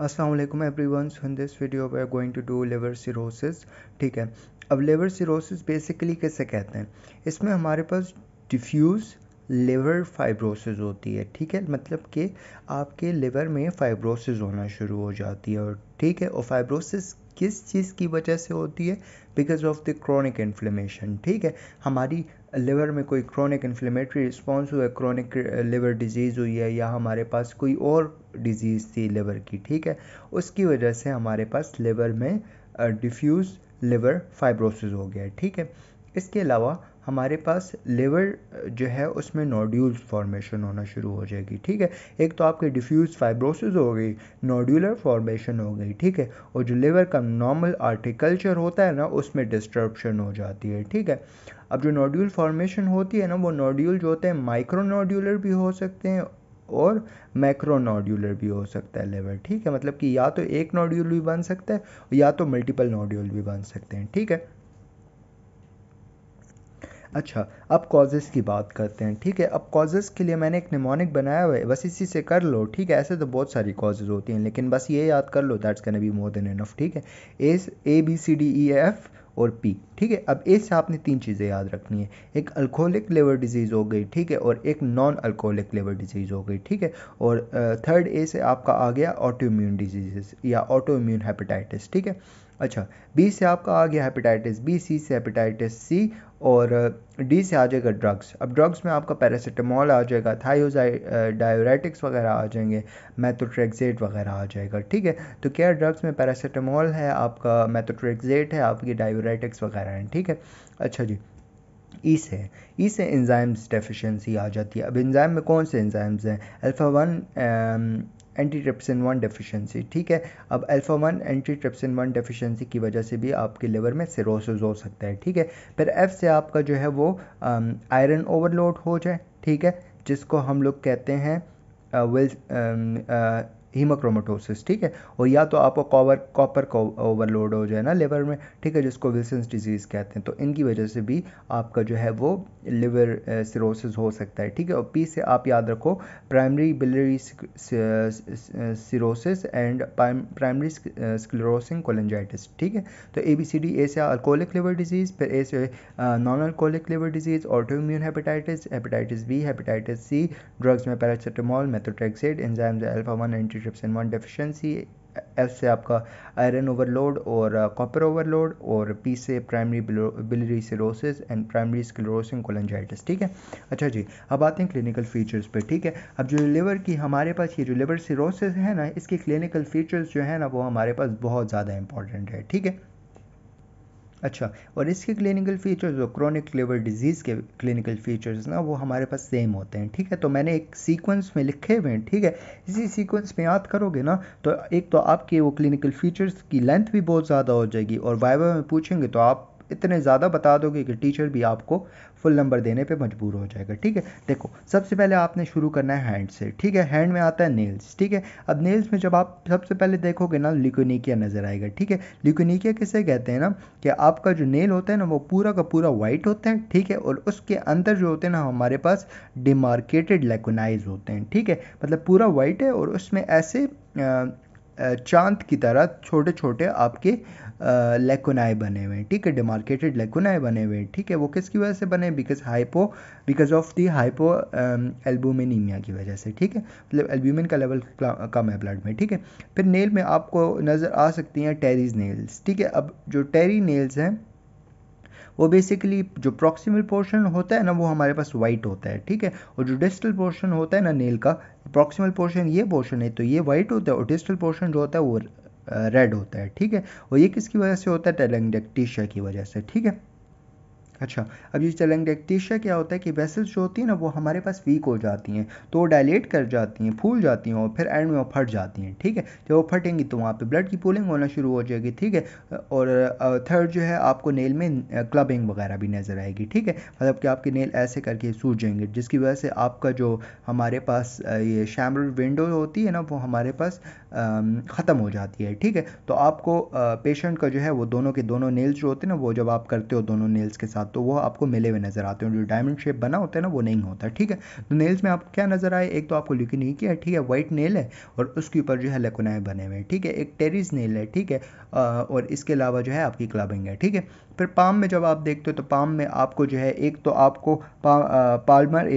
Aslam everyone in this video we are going to do liver cirrhosis ठीक है अब लेवर cirrhosis basically कैसे कहते हैं इसमें हमारे पास डिफ्यूज़ लेवर फाइब्रोसिस होती है ठीक है मतलब कि आपके लेवर में फाइब्रोसिस होना शुरू हो जाती है और ठीक है और फाइब्रोसिस किस चीज़ की वजह से होती है because of the chronic inflammation ठीक है हमारी लिवर में कोई क्रॉनिक इन्फ्लेमेटरी रिस्पॉन्स हुआ क्रॉनिक लिवर डिजीज़ हुई है या हमारे पास कोई और डिजीज़ थी लिवर की ठीक है उसकी वजह से हमारे पास लिवर में डिफ्यूज़ लिवर फाइब्रोसिस हो गया है ठीक है इसके अलावा हमारे पास लिवर जो है उसमें नोड्यूल फॉर्मेशन होना शुरू हो जाएगी ठीक है एक तो आपके डिफ्यूज फाइब्रोसिस हो गई नोड्यूलर फॉर्मेशन हो गई ठीक है और जो लिवर का नॉर्मल आर्टिकल्चर होता है ना उसमें डिस्टर्बशन हो जाती है ठीक है अब जो नोड्यूल फॉर्मेशन होती है ना वो नोड्यूल जो होते हैं माइक्रो नोड्यूलर भी हो सकते हैं और मैक्रो नोड्यूलर भी हो सकता है लेवल ठीक है मतलब कि या तो एक नोड्यूल भी बन सकता है या तो मल्टीपल नोड्यूल भी बन सकते हैं ठीक है अच्छा अब कॉजेस की बात करते हैं ठीक है अब कॉजेस के लिए मैंने एक निमोनिक बनाया हुआ है बस इसी से कर लो ठीक है ऐसे तो बहुत सारी कॉजेज़ होती हैं लेकिन बस ये याद कर लो that's can be more than enough ठीक है A A B C D E F और पी ठीक है अब इससे आपने तीन चीज़ें याद रखनी है एक अल्कोहलिक लेवर डिजीज़ हो गई ठीक है और एक नॉन अल्कोहलिक लेवर डिजीज़ हो गई ठीक है और थर्ड ए से आपका आ गया ऑटो इम्यून डिजीज़ या ऑटो इम्यून हेपेटाइटिस ठीक है अच्छा बी से आपका आ गया हेपेटाइटिस बी सी से हेपेटाइटिस सी और डी से आ जाएगा ड्रग्स अब ड्रग्स में आपका पैरासीटामोल आ जाएगा थायोजाइ डायोरेटिक्स वगैरह आ जाएंगे मैथोट्रेक्जेट वगैरह आ जाएगा ठीक है तो क्या ड्रग्स में पैरासीटामोल है आपका मैथोट्रेक्जेट है आपकी डायोरेटिक्स वगैरह हैं ठीक है अच्छा जी ई e से ई e से एंजाइम्स डेफिशिएंसी आ जाती है अब एंजाइम में कौन से एंजाइम्स हैं alpha one antitrypsin one deficiency ठीक है अब alpha one antitrypsin one deficiency की वजह से भी आपके लिवर में सिरोसिस हो सकता है ठीक है फिर एफ से आपका जो है वो आयरन ओवरलोड हो जाए ठीक है जिसको हम लोग कहते हैं विल हीमोक्रोमाटोसिस ठीक है और या तो आपको कॉवर कॉपर ओवरलोड हो जाए ना लिवर में ठीक है जिसको विल्सन्स डिजीज़ कहते हैं तो इनकी वजह से भी आपका जो है वो लिवर सिरोसिस हो सकता है ठीक है और पी से आप याद रखो primary biliary cirrhosis and primary sclerosing cholangitis ठीक है तो ए बी सी डी ए से अल्कोहलिक लिवर डिजीज़ फिर ए से non alcoholic liver disease autoimmune hepatitis hepatitis B hepatitis C drugs में paracetamol methotrexate enzymes alpha one antitrypsin one deficiency F से आपका iron overload और copper overload और P से primary biliary cirrhosis and primary sclerosing cholangitis ठीक है अच्छा जी अब आते हैं क्लिनिकल फीचर्स पे ठीक है अब जो लिवर की हमारे पास ये जो लिवर सिरोसिस है ना इसकी क्लिनिकल फीचर्स जो है ना वो हमारे पास बहुत ज़्यादा इंपॉर्टेंट है ठीक है अच्छा और इसके क्लिनिकल फीचर्स और क्रॉनिक लिवर डिजीज़ के क्लिनिकल फीचर्स ना वो हमारे पास सेम होते हैं ठीक है तो मैंने एक सीक्वेंस में लिखे हुए हैं ठीक है इसी सीक्वेंस में याद करोगे ना तो एक तो आपके वो क्लिनिकल फीचर्स की लेंथ भी बहुत ज़्यादा हो जाएगी और वाइवा में पूछेंगे तो आप इतने ज़्यादा बता दोगे कि टीचर भी आपको फुल नंबर देने पे मजबूर हो जाएगा ठीक है देखो सबसे पहले आपने शुरू करना है हैंड से ठीक है हैंड में आता है नेल्स ठीक है अब नेल्स में जब आप सबसे पहले देखोगे ना लिकोनिकिया नज़र आएगा ठीक है लिकोनिकिया किसे कहते हैं ना कि आपका जो नेल होता है ना वो पूरा का पूरा वाइट होता है ठीक है और उसके अंदर जो होते हैं ना हमारे पास डिमार्केटेड लेकोनाइज होते हैं ठीक है मतलब पूरा वाइट है और उसमें ऐसे चांद की तरह छोटे छोटे आपके लेकोनाई बने हुए हैं ठीक है डिमार्केटेड लेकोनाई बने हुए हैं ठीक है वो किसकी वजह से बने because hypo because of the hypoalbuminaemia की वजह से ठीक है मतलब एल्ब्यूमिन का लेवल कम है ब्लड में ठीक है फिर नेल में आपको नज़र आ सकती हैं टेरीज नेल्स ठीक है अब जो टेरी नेल्स हैं वो बेसिकली जो प्रॉक्सिमल पोर्शन होता है ना वो हमारे पास वाइट होता है ठीक है और जो डिस्टल पोर्शन होता है ना नेल का प्रॉक्सिमल पोर्शन ये पोर्शन है तो ये वाइट होता है और डिस्टल पोर्शन जो होता है वो रेड होता है ठीक है और ये किसकी वजह से होता है टेलेंडेक्टीशिया की वजह से ठीक है अच्छा अब ये चलंगडेक्टीशिया क्या होता है कि वेसल्स जो होती है ना वो हमारे पास वीक हो जाती हैं तो वो डायलेट कर जाती हैं फूल जाती हैं और फिर एंड में वो फट जाती हैं ठीक है जब वो फटेंगी तो वहाँ पर ब्लड की पूलिंग होना शुरू हो जाएगी ठीक है और थर्ड जो है आपको नेल में क्लबिंग वगैरह भी नज़र आएगी ठीक है मतलब कि आपके नेल ऐसे करके सूझ जाएंगे जिसकी वजह से आपका जो हमारे पास ये शैमर विंडो होती है ना वो हमारे पास ख़त्म हो जाती है ठीक है तो आपको पेशेंट का जो है वो दोनों के दोनों नेल्स जो होते हैं ना वो जब आप करते हो दोनों नेल्स के साथ तो वो आपको मिले हुए नज़र आते हैं जो डायमंड शेप बना होता है ना वो नहीं होता ठीक है तो नेल्स में आपको क्या नज़र आए एक तो आपको लिखी ही है ठीक है वाइट नेल है और उसके ऊपर जो है लेकोनाए बने हुए हैं ठीक है एक टेरिस नेल है ठीक है और इसके अलावा जो है आपकी क्लबिंग है ठीक है फिर पाम में जब आप देखते हो तो पाम में आपको जो है एक तो आपको पा, आ, पाल्मर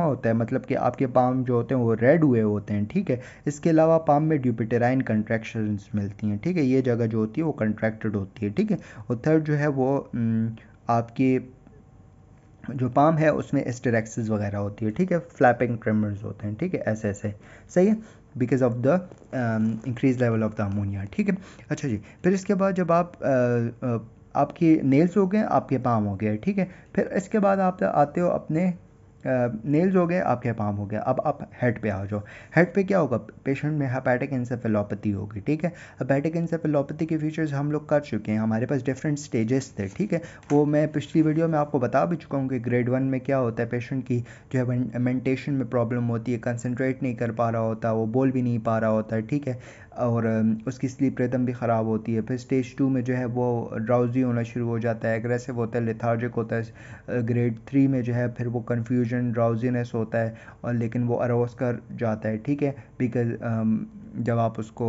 होता है मतलब कि आपके पाम जो होते हैं वो रेड हुए होते हैं ठीक है इसके अलावा पाम में ड्यूपिटेराइन कंट्रैक्शन मिलती हैं ठीक है ये जगह जो होती है वो कंट्रैक्टेड होती है ठीक है और थर्ड जो है वो न, आपकी जो पाम है उसमें एस्टेरेक्सिस वगैरह होती है ठीक है फ्लैपिंग ट्रेमर्स होते हैं ठीक है ऐसे ऐसे सही है because of the increase level of the ammonia ठीक है अच्छा जी फिर इसके बाद जब आप uh, uh, आपकी नेल्स हो गए आपके पाम हो गए ठीक है फिर इसके बाद आप आते हो अपने नेल्स हो गए आपके पाम हो गया अब आप हेड पे आ जाओ हेड पे क्या होगा पेशेंट में हेपेटिक इंसेफेलोपैथी होगी ठीक है हेपेटिक इंसेफेलोपैथी के फीचर्स हम लोग कर चुके हैं हमारे पास डिफरेंट स्टेजेस थे ठीक है वो मैं पिछली वीडियो में आपको बता भी चुका हूँ कि ग्रेड वन में क्या होता है पेशेंट की जो है मेंटेशन में प्रॉब्लम होती है कंसनट्रेट नहीं कर पा रहा होता वो बोल भी नहीं पा रहा होता है ठीक है और उसकी स्लीप रिदम भी ख़राब होती है फिर स्टेज टू में जो है वो ड्राउजी होना शुरू हो जाता है एग्रेसिव होता है लिथार्जिक होता है ग्रेड थ्री में जो है फिर वो कन्फ्यूजन ड्राउजीनेस होता है और लेकिन वो अरोस कर जाता है ठीक है बिकॉज जब आप उसको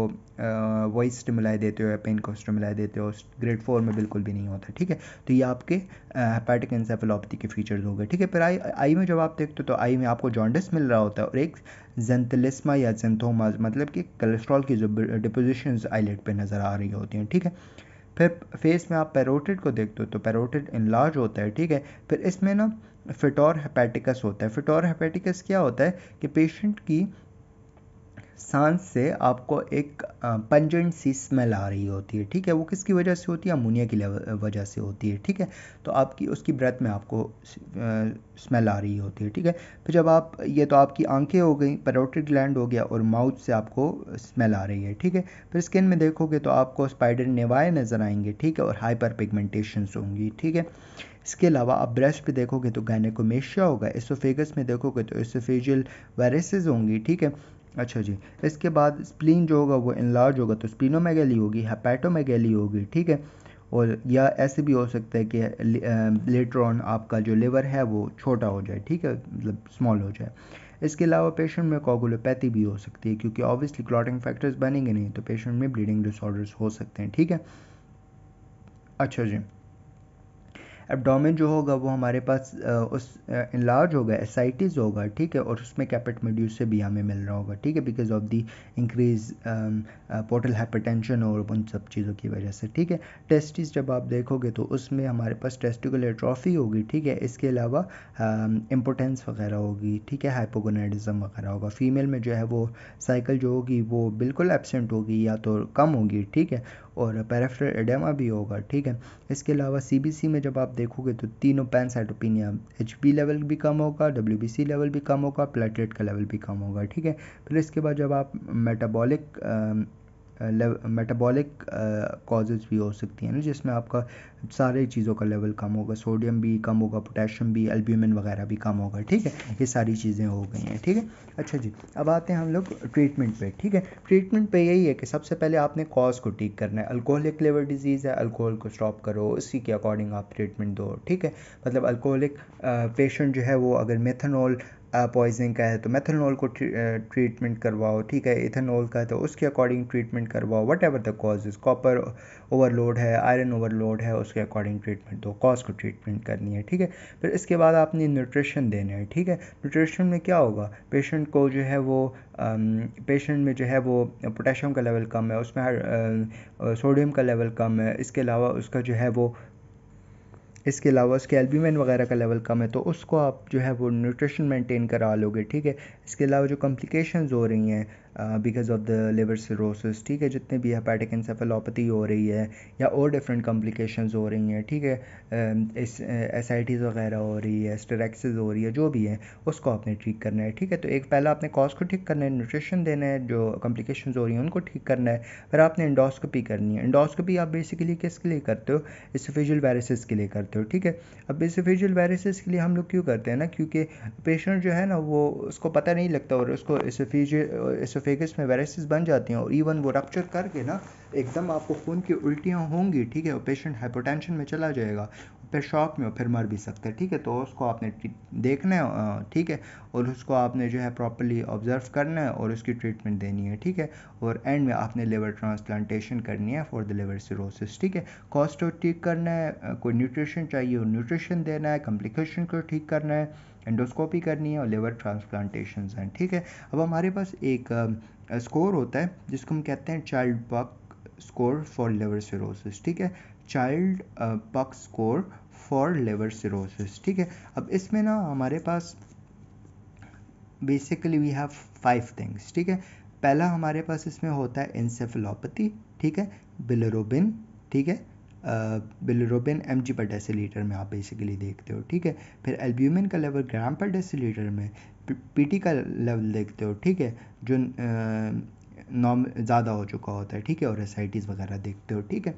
वॉइस स्टिमुलाई देते हो या पेन को स्टिमुलाई देते हो ग्रेड फोर में बिल्कुल भी नहीं होता ठीक है तो ये आपके हेपेटिक इंसेफेलोपैथी के फीचर्स हो गए ठीक है फिर आई आई में जब आप देखते हो तो आई में आपको जॉन्डिस मिल रहा होता है और एक जेंथलिस्मा या जेंथोमा मतलब कि कोलेस्ट्रॉल की जो डिपोजिशन आईलेट पर नज़र आ रही होती हैं ठीक है फिर फेस में आप पैरोटिड को देखते हो तो पैरोटिड इनलार्ज होता है ठीक है फिर इसमें ना फिटोर हेपेटिकस होता है फिटोर हेपेटिकस क्या होता है कि पेशेंट की सांस से आपको एक पंजेंट सी स्मेल आ रही होती है ठीक है वो किसकी वजह से होती है अमोनिया की वजह से होती है ठीक है तो आपकी उसकी ब्रेथ में आपको स्मेल आ रही होती है ठीक है फिर जब आप ये तो आपकी आंखें हो गई पेरोटिक ग्लैंड हो गया और माउथ से आपको स्मेल आ रही है ठीक है फिर स्किन में देखोगे तो आपको स्पाइडर नेवाए नज़र आएंगे ठीक है और हाइपर पिगमेंटेशन होंगी ठीक है इसके अलावा आप ब्रेस्ट पे देखोगे तो गायनेकोमेशिया होगा एसोफेगस में देखोगे तो एसोफेजियल वायरसेस होंगी ठीक है अच्छा जी इसके बाद स्प्लीन जो होगा वो इनलार्ज होगा तो स्प्लिनोमेगेली होगी हैपैटोमेगैली होगी ठीक है और या ऐसे भी हो सकता है कि लेटर ऑन आपका जो लिवर है वो छोटा हो जाए ठीक है मतलब स्मॉल हो जाए इसके अलावा पेशेंट में कोगुलोपैथी भी हो सकती है क्योंकि ऑब्वियसली क्लॉटिंग फैक्टर्स बनेंगे नहीं तो पेशेंट में ब्लीडिंग डिसऑर्डर्स हो सकते हैं ठीक है अच्छा जी एब्डोमेन जो होगा वो हमारे पास उस इलाज होगा एसाइटिस होगा ठीक है और उसमें कैपेट मेड्यूस से भी हमें मिल रहा होगा ठीक है because of the increase portal hypertension और उन सब चीज़ों की वजह से ठीक है टेस्टिस जब आप देखोगे तो उसमें हमारे पास टेस्टिकुलर ट्रॉफी होगी ठीक है इसके अलावा इम्पोटेंस um, वगैरह होगी ठीक है हाइपोगोनाडिज्म वगैरह होगा फीमेल में जो है वो साइकिल जो होगी वो बिल्कुल एबसेंट होगी या तो कम होगी ठीक है और पैराफ्रल एडेमा भी होगा ठीक है इसके अलावा सी में जब आप देखोगे तो तीनों पैनसाइटोपिनिया एच लेवल भी कम होगा डब्ल्यू लेवल भी कम होगा प्लेटलेट का लेवल भी कम होगा ठीक है फिर इसके बाद जब आप मेटाबॉलिक मेटाबॉलिक कॉजेज़ भी हो सकती हैं ना जिसमें आपका सारे चीज़ों का लेवल कम होगा सोडियम भी कम होगा पोटेशियम भी एल्ब्यूमिन वगैरह भी कम होगा ठीक है ये सारी चीज़ें हो गई हैं ठीक है अच्छा जी अब आते हैं हम लोग ट्रीटमेंट पे ठीक है ट्रीटमेंट पे यही है कि सबसे पहले आपने कॉज को ठीक करना है अल्कोहलिक लिवर डिजीज़ है अल्कोहल को स्टॉप करो उसी के अकॉर्डिंग आप ट्रीटमेंट दो ठीक है मतलब अल्कोहलिक पेशेंट जो है वो अगर मेथनॉल पॉइजनिंग का है तो मेथनॉल को ट्रीटमेंट करवाओ ठीक है इथेनॉल का है तो उसके अकॉर्डिंग ट्रीटमेंट करवाओ whatever the causes copper overload है आयरन ओवरलोड है उसके अकॉर्डिंग ट्रीटमेंट दो कॉज को ट्रीटमेंट करनी है ठीक है फिर इसके बाद आपने न्यूट्रिशन देना है ठीक है न्यूट्रिशन में क्या होगा पेशेंट को जो है वो पेशेंट में जो है वो पोटेशियम का लेवल कम है उसमें सोडियम का लेवल कम है इसके अलावा उसका जो है वो इसके अलावा उसके एल्ब्यूमिन वगैरह का लेवल कम है तो उसको आप जो है वो न्यूट्रिशन मेंटेन करा लोगे ठीक है इसके अलावा जो कॉम्प्लिकेशंस हो रही हैं because of the liver cirrhosis ठीक है जितने भी हेपेटिक इंसेफेलोपैथी हो रही है या और डिफरेंट कॉम्प्लिकेशन हो रही हैं ठीक है um, इस एस आई टीज़ वगैरह हो रही है स्टेरेक्सिस हो रही है जो भी है उसको आपने ठीक करना है ठीक है तो एक पहला आपने कॉज को ठीक करना है न्यूट्रिशन देना है जो कॉम्प्लिकेशन हो रही हैं उनको ठीक करना है फिर आपने इंडोस्कोपी करनी है इंडोस्कोपी आप बेसिकली किसके लिए करते हो इसफिजियल वायरसेस के लिए करते हो ठीक है अब इसफिजियल वायरसेस के लिए हम लोग क्यों करते हैं ना क्योंकि पेशेंट जो है ना वो उसको पता नहीं लगता और उसको इसफिजियल इसोफेगस में वायरसेस बन जाती हैं और इवन वो रक्चर करके ना एकदम आपको खून की उल्टियाँ होंगी ठीक है और पेशेंट हाइपोटेंशन में चला जाएगा फिर शॉक में फिर मर भी सकते हैं ठीक है तो उसको आपने देखना है ठीक है और उसको आपने जो है प्रॉपरली ऑब्जर्व करना है और उसकी ट्रीटमेंट देनी है ठीक है और एंड में आपने लिवर ट्रांसप्लांटेशन करनी है फॉर द लिवर सिरोसिस ठीक है कॉस्ट को ठीक करना है कोई न्यूट्रिशन चाहिए और न्यूट्रिशन देना है कॉम्प्लिकेशन को ठीक करना है एंडोस्कोपी करनी है और लिवर ट्रांसप्लांटेशन हैं ठीक है अब हमारे पास एक स्कोर होता है जिसको हम कहते हैं चाइल्ड पक स्कोर फॉर लिवर सिरोसिस ठीक है चाइल्ड पक स्कोर फॉर लिवर सिरोसिस ठीक है अब इसमें ना हमारे पास basically we have five things ठीक है पहला हमारे पास इसमें होता है इंसेफेलोपैथी ठीक है बिलरोबिन ठीक है बिलरोबिन एम जी पर डेसीलीटर में आप बेसिकली देखते हो ठीक है फिर एल्ब्यूमिन का लेवल ग्राम पर डेसीलीटर में पी टी का लेवल देखते हो ठीक है जो नॉर्म ज़्यादा हो चुका होता है ठीक है और एसाइटीज़ वगैरह देखते हो ठीक है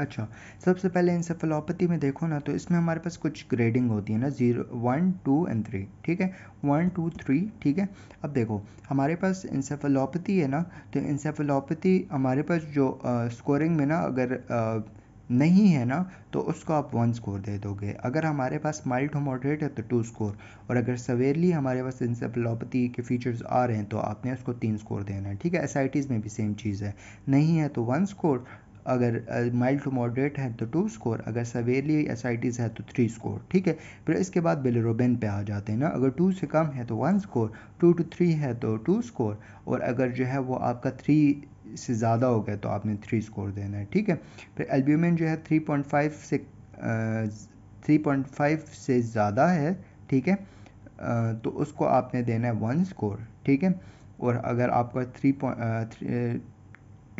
अच्छा सबसे पहले इंसेफेलोपैथी में देखो ना तो इसमें हमारे पास कुछ ग्रेडिंग होती है ना zero one two and three ठीक है वन टू थ्री ठीक है अब देखो हमारे पास इंसेफेलोपैथी है ना तो इंसेफेलोपैथी हमारे पास जो आ, स्कोरिंग में ना अगर नहीं है ना तो उसको आप वन स्कोर दे दोगे अगर हमारे पास माइल्ड टू मॉडरेट है तो टू स्कोर और अगर सवेरली हमारे पास इंसेफलोपैथी के फीचर्स आ रहे हैं तो आपने उसको तीन स्कोर देना है ठीक है एस में भी सेम चीज़ है नहीं है तो वन स्कोर अगर माइल्ड टू मॉडरेट है तो टू स्कोर अगर सवेरली एसाइटिस है तो थ्री स्कोर ठीक है फिर इसके बाद बिलरोबेन पे आ जाते हैं ना अगर टू से कम है तो one score two two three है तो टू स्कोर और अगर जो है वो आपका थ्री से ज़्यादा हो गया तो आपने थ्री स्कोर देना है ठीक है फिर एल्ब्यूमिन जो है थ्री पॉइंट फाइव से थ्री पॉइंट फाइव से ज़्यादा है ठीक है तो उसको आपने देना है वन स्कोर ठीक है और अगर आपका थ्री पॉइंट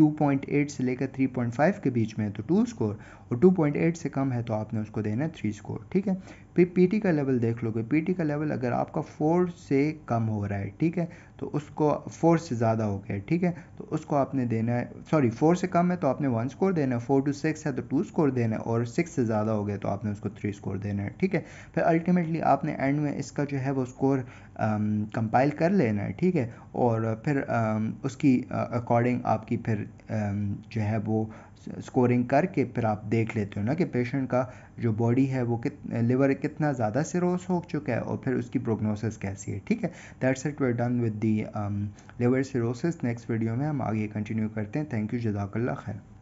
2.8 से लेकर 3.5 के बीच में है तो टू स्कोर और 2.8 से कम है तो आपने उसको देना है थ्री स्कोर ठीक है फिर पीटी का लेवल देख लोगे पीटी का लेवल अगर आपका फोर से कम हो रहा है ठीक है तो उसको फोर से ज़्यादा हो गया ठीक है तो उसको आपने देना है सॉरी फोर से कम है तो आपने वन स्कोर देना है फोर टू सिक्स है तो टू स्कोर देना है और सिक्स से ज़्यादा हो गया तो आपने उसको थ्री स्कोर देना है ठीक है फिर अल्टीमेटली आपने एंड में इसका जो है वो स्कोर कंपाइल um, कर लेना है ठीक है और फिर आ, um, उसकी अकॉर्डिंग uh, आपकी फिर आ, um, जो है वो स्कोरिंग करके फिर आप देख लेते हो ना कि पेशेंट का जो बॉडी है वो कित लिवर कितना ज़्यादा सिरोस हो चुका है और फिर उसकी प्रोग्नोसिस कैसी है ठीक है that's it we done with the liver cirrhosis next video में हम आगे कंटिन्यू करते हैं थैंक यू जजाकल्ला खैर